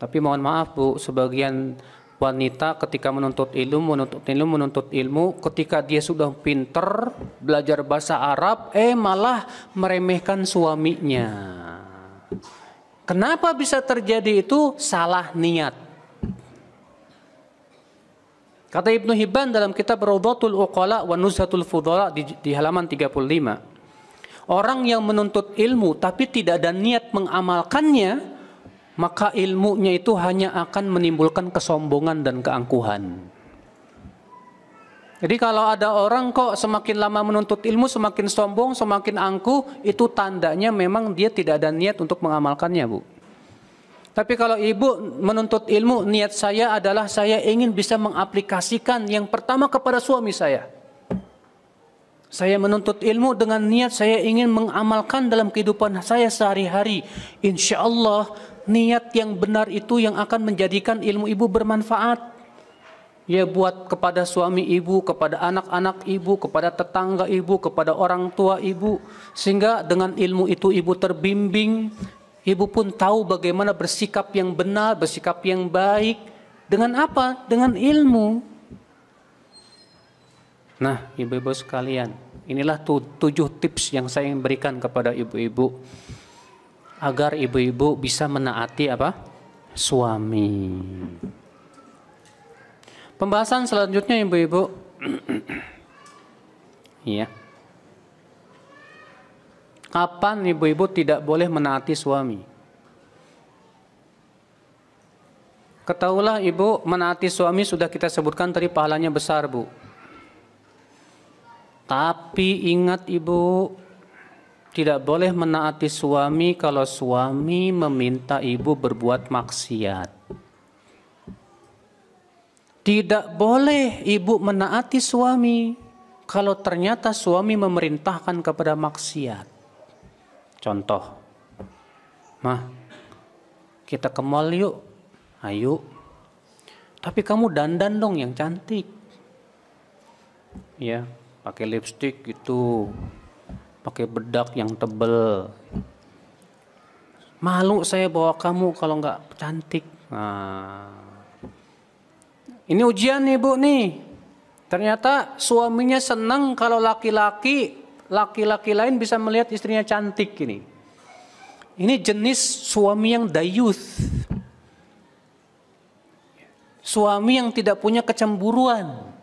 Tapi mohon maaf Bu, sebagian wanita ketika menuntut ilmu, menuntut ilmu, menuntut ilmu, ketika dia sudah pinter, belajar bahasa Arab, eh malah meremehkan suaminya. Kenapa bisa terjadi itu? Salah niat. Kata Ibnu Hibban dalam kitab Raudhatul Uqala wa Nuzhatul Fudala di, di halaman 35. Orang yang menuntut ilmu tapi tidak ada niat mengamalkannya, maka ilmunya itu hanya akan menimbulkan kesombongan dan keangkuhan. Jadi kalau ada orang kok semakin lama menuntut ilmu, semakin sombong, semakin angkuh, itu tandanya memang dia tidak ada niat untuk mengamalkannya, Bu. Tapi kalau ibu menuntut ilmu, niat saya adalah saya ingin bisa mengaplikasikan yang pertama kepada suami saya. Saya menuntut ilmu dengan niat saya ingin mengamalkan dalam kehidupan saya sehari-hari. Insya Allah niat yang benar itu yang akan menjadikan ilmu ibu bermanfaat. Ya buat kepada suami ibu, kepada anak-anak ibu, kepada tetangga ibu, kepada orang tua ibu, sehingga dengan ilmu itu ibu terbimbing, ibu pun tahu bagaimana bersikap yang benar, bersikap yang baik. Dengan apa? Dengan ilmu. Nah, ibu-ibu sekalian, inilah tu, tujuh tips yang saya ingin berikan kepada ibu-ibu agar ibu-ibu bisa menaati apa? Suami. Pembahasan selanjutnya ibu-ibu. Iya. Kapan ibu-ibu tidak boleh menaati suami? Ketahuilah ibu, menaati suami sudah kita sebutkan tadi pahalanya besar, Bu. Tapi ingat ibu, tidak boleh menaati suami kalau suami meminta ibu berbuat maksiat. Tidak boleh ibu menaati suami kalau ternyata suami memerintahkan kepada maksiat. Contoh, mah kita ke mall yuk, ayo. Tapi kamu dandan dong yang cantik. Ya, pakai lipstick gitu, pakai bedak yang tebel. Malu saya bawa kamu kalau nggak cantik. Nah, ini ujian nih bu nih. Ternyata suaminya senang kalau laki-laki, laki-laki lain bisa melihat istrinya cantik ini. Ini jenis suami yang dayuth. Suami yang tidak punya kecemburuan.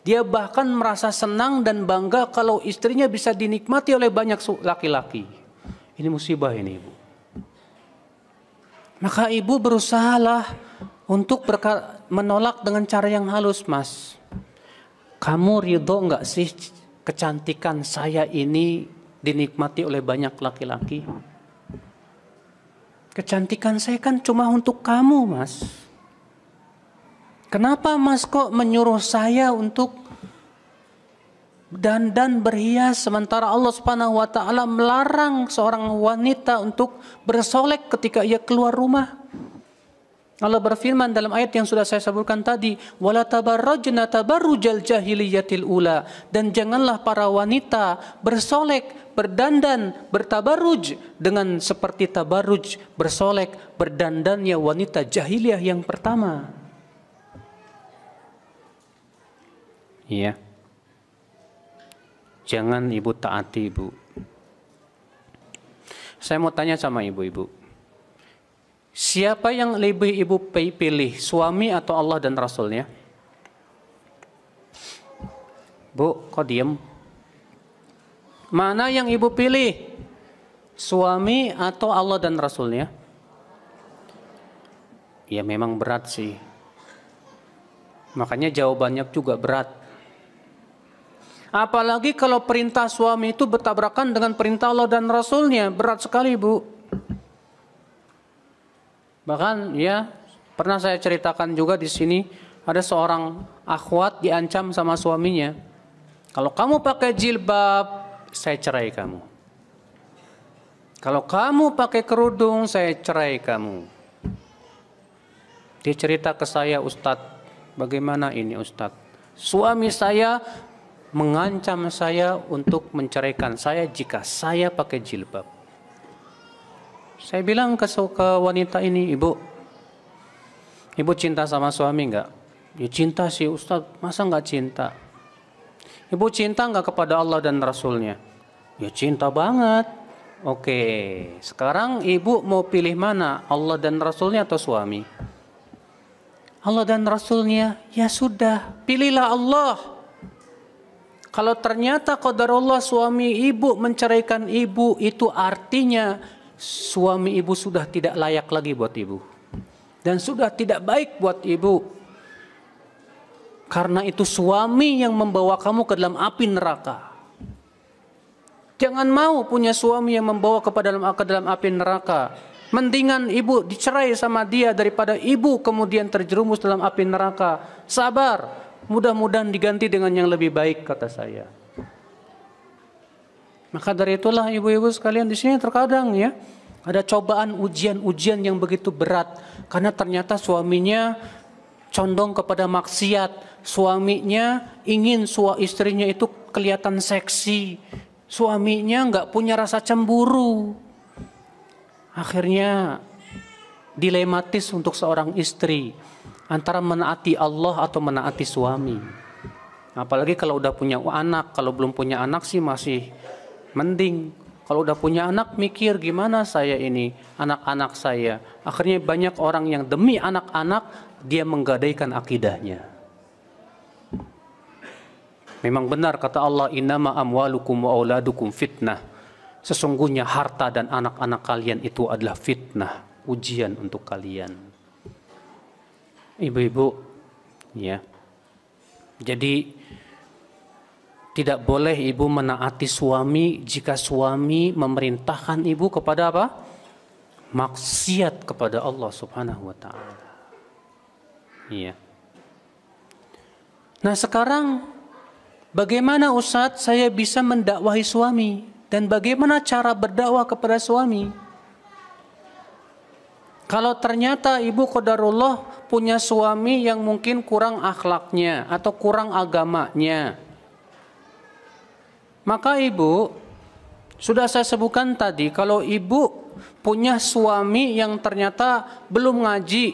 Dia bahkan merasa senang dan bangga kalau istrinya bisa dinikmati oleh banyak laki-laki. Ini musibah ini ibu. Maka ibu berusahalah untuk menolak dengan cara yang halus, Mas. Kamu ridho nggak sih kecantikan saya ini dinikmati oleh banyak laki-laki? Kecantikan saya kan cuma untuk kamu, Mas. Kenapa Mas kok menyuruh saya untuk dandan berhias sementara Allah Subhanahu wa taala melarang seorang wanita untuk bersolek ketika ia keluar rumah? Allah berfirman dalam ayat yang sudah saya sebutkan tadi, wala tabarrajna tabarrujal jahiliyatil ula dan janganlah para wanita bersolek, berdandan, bertabaruj dengan seperti tabaruj bersolek, berdandannya wanita jahiliyah yang pertama. Iya. Jangan ibu taati ibu. Saya mau tanya sama ibu-ibu Siapa yang lebih ibu pilih, suami atau Allah dan Rasulnya? Bu, kok diem? Mana yang ibu pilih? Suami atau Allah dan Rasulnya? Ya memang berat sih. Makanya jawabannya juga berat. Apalagi kalau perintah suami itu bertabrakan dengan perintah Allah dan Rasulnya. Berat sekali bu. Bahkan ya pernah saya ceritakan juga di sini ada seorang akhwat diancam sama suaminya. Kalau kamu pakai jilbab, saya cerai kamu. Kalau kamu pakai kerudung, saya cerai kamu. Dia cerita ke saya, Ustadz, bagaimana ini Ustadz? Suami saya mengancam saya untuk menceraikan saya jika saya pakai jilbab. Saya bilang ke, suka wanita ini, ibu, ibu cinta sama suami nggak? Ya cinta sih Ustadz, masa nggak cinta? Ibu cinta nggak kepada Allah dan Rasulnya? Ya cinta banget. Oke, sekarang ibu mau pilih mana? Allah dan Rasulnya atau suami? Allah dan Rasulnya, ya sudah, pilihlah Allah. Kalau ternyata Allah suami ibu menceraikan ibu itu artinya suami ibu sudah tidak layak lagi buat ibu dan sudah tidak baik buat ibu karena itu suami yang membawa kamu ke dalam api neraka jangan mau punya suami yang membawa ke dalam ke dalam api neraka mendingan ibu dicerai sama dia daripada ibu kemudian terjerumus dalam api neraka sabar mudah-mudahan diganti dengan yang lebih baik kata saya maka dari itulah ibu-ibu sekalian di sini terkadang ya ada cobaan ujian-ujian yang begitu berat karena ternyata suaminya condong kepada maksiat, suaminya ingin sua istrinya itu kelihatan seksi, suaminya nggak punya rasa cemburu. Akhirnya dilematis untuk seorang istri antara menaati Allah atau menaati suami. Apalagi kalau udah punya anak, kalau belum punya anak sih masih mending kalau udah punya anak mikir gimana saya ini anak-anak saya. Akhirnya banyak orang yang demi anak-anak dia menggadaikan akidahnya. Memang benar kata Allah innama amwalukum wa auladukum fitnah. Sesungguhnya harta dan anak-anak kalian itu adalah fitnah, ujian untuk kalian. Ibu-ibu, ya. Jadi tidak boleh ibu menaati suami jika suami memerintahkan ibu kepada apa? Maksiat kepada Allah Subhanahu wa taala. Iya. Nah, sekarang bagaimana Ustaz saya bisa mendakwahi suami dan bagaimana cara berdakwah kepada suami? Kalau ternyata ibu kodarullah punya suami yang mungkin kurang akhlaknya atau kurang agamanya, maka ibu, sudah saya sebutkan tadi, kalau ibu punya suami yang ternyata belum ngaji,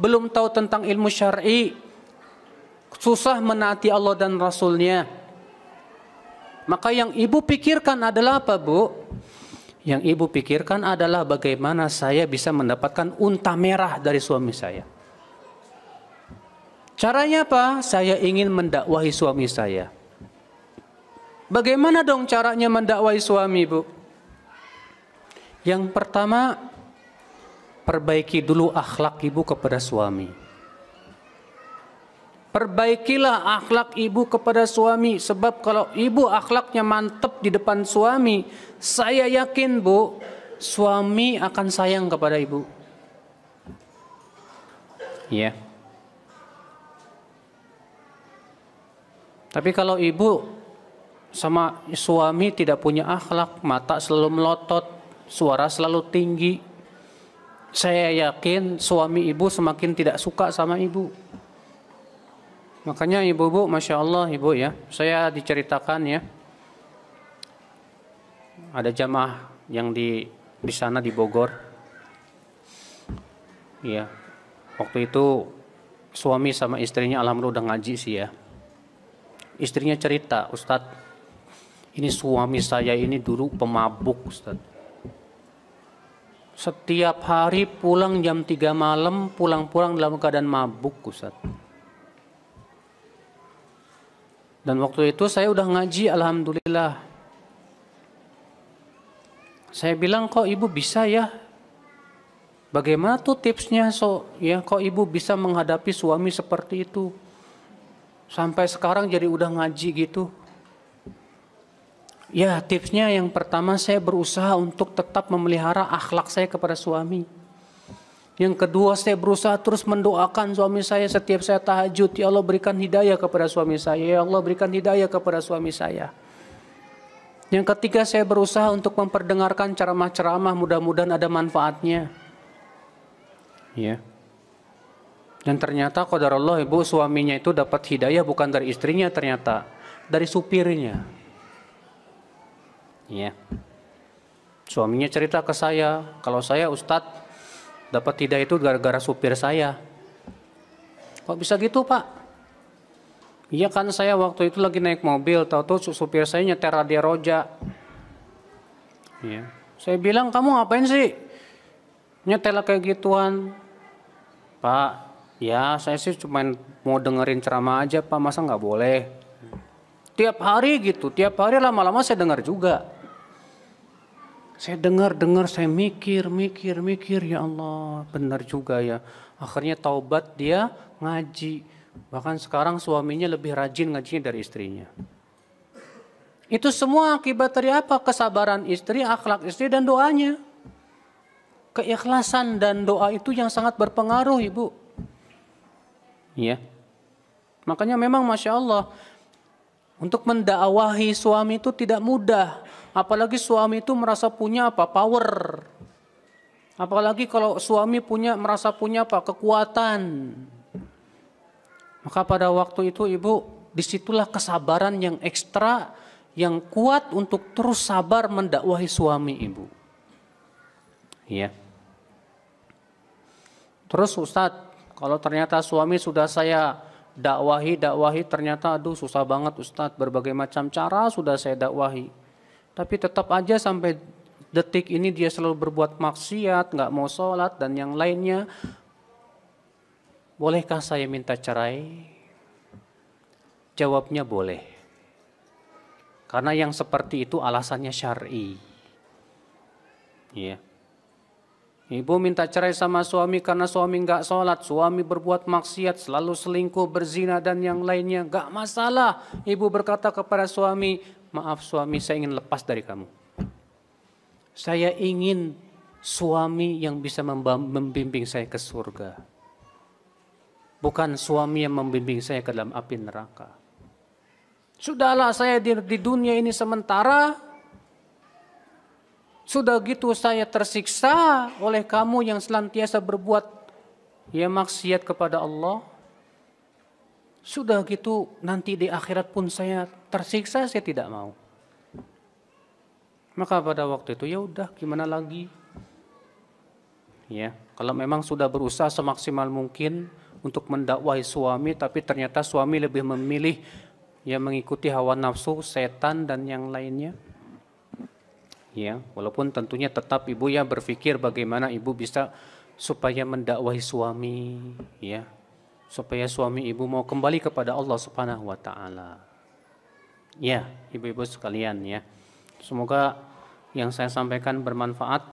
belum tahu tentang ilmu syari, susah menaati Allah dan Rasulnya. Maka yang ibu pikirkan adalah apa bu? Yang ibu pikirkan adalah bagaimana saya bisa mendapatkan unta merah dari suami saya. Caranya apa? Saya ingin mendakwahi suami saya Bagaimana dong caranya mendakwai suami, Bu? Yang pertama, perbaiki dulu akhlak ibu kepada suami. Perbaikilah akhlak ibu kepada suami sebab kalau ibu akhlaknya mantep di depan suami, saya yakin Bu, suami akan sayang kepada ibu. Ya. Yeah. Tapi kalau ibu sama suami tidak punya akhlak, mata selalu melotot, suara selalu tinggi. Saya yakin suami ibu semakin tidak suka sama ibu. Makanya ibu-ibu, masya Allah ibu ya, saya diceritakan ya, ada jamaah yang di di sana di Bogor. Iya, waktu itu suami sama istrinya alhamdulillah udah ngaji sih ya. Istrinya cerita, Ustadz ini suami saya ini dulu pemabuk Ustaz. Setiap hari pulang jam 3 malam, pulang-pulang dalam keadaan mabuk Ustaz. Dan waktu itu saya udah ngaji Alhamdulillah. Saya bilang kok ibu bisa ya? Bagaimana tuh tipsnya so ya kok ibu bisa menghadapi suami seperti itu? Sampai sekarang jadi udah ngaji gitu. Ya, tipsnya yang pertama saya berusaha untuk tetap memelihara akhlak saya kepada suami. Yang kedua saya berusaha terus mendoakan suami saya setiap saya tahajud. Ya Allah berikan hidayah kepada suami saya. Ya Allah berikan hidayah kepada suami saya. Yang ketiga saya berusaha untuk memperdengarkan ceramah-ceramah mudah-mudahan ada manfaatnya. Ya. Dan ternyata Allah ibu suaminya itu dapat hidayah bukan dari istrinya ternyata dari supirnya ya. Suaminya cerita ke saya, kalau saya Ustadz dapat tidak itu gara-gara supir saya. Kok bisa gitu Pak? Iya kan saya waktu itu lagi naik mobil, tahu tuh supir saya nyetir radio roja. Ya. Saya bilang kamu ngapain sih? Nyetel kayak gituan. Pak, ya saya sih cuma mau dengerin ceramah aja Pak, masa nggak boleh? Tiap hari gitu, tiap hari lama-lama saya dengar juga. Saya dengar-dengar, saya mikir, mikir, mikir, ya Allah, benar juga ya. Akhirnya taubat dia ngaji. Bahkan sekarang suaminya lebih rajin ngajinya dari istrinya. Itu semua akibat dari apa? Kesabaran istri, akhlak istri, dan doanya. Keikhlasan dan doa itu yang sangat berpengaruh, Ibu. Ya. Makanya memang Masya Allah, untuk mendakwahi suami itu tidak mudah. Apalagi suami itu merasa punya apa? Power. Apalagi kalau suami punya merasa punya apa? Kekuatan. Maka pada waktu itu ibu, disitulah kesabaran yang ekstra, yang kuat untuk terus sabar mendakwahi suami ibu. Iya. Terus Ustadz, kalau ternyata suami sudah saya dakwahi dakwahi ternyata aduh susah banget Ustadz berbagai macam cara sudah saya dakwahi tapi tetap aja sampai detik ini dia selalu berbuat maksiat, nggak mau sholat dan yang lainnya. Bolehkah saya minta cerai? Jawabnya boleh. Karena yang seperti itu alasannya syar'i. Iya. Ibu minta cerai sama suami karena suami nggak sholat, suami berbuat maksiat, selalu selingkuh, berzina dan yang lainnya. Nggak masalah. Ibu berkata kepada suami, maaf suami saya ingin lepas dari kamu. Saya ingin suami yang bisa membimbing saya ke surga. Bukan suami yang membimbing saya ke dalam api neraka. Sudahlah saya di, di dunia ini sementara. Sudah gitu saya tersiksa oleh kamu yang selantiasa berbuat ya maksiat kepada Allah sudah gitu nanti di akhirat pun saya tersiksa, saya tidak mau. Maka pada waktu itu ya udah gimana lagi? Ya, kalau memang sudah berusaha semaksimal mungkin untuk mendakwahi suami tapi ternyata suami lebih memilih ya mengikuti hawa nafsu, setan dan yang lainnya. Ya, walaupun tentunya tetap ibu ya berpikir bagaimana ibu bisa supaya mendakwahi suami, ya, supaya suami ibu mau kembali kepada Allah Subhanahu wa taala. Ya, ibu-ibu sekalian ya. Semoga yang saya sampaikan bermanfaat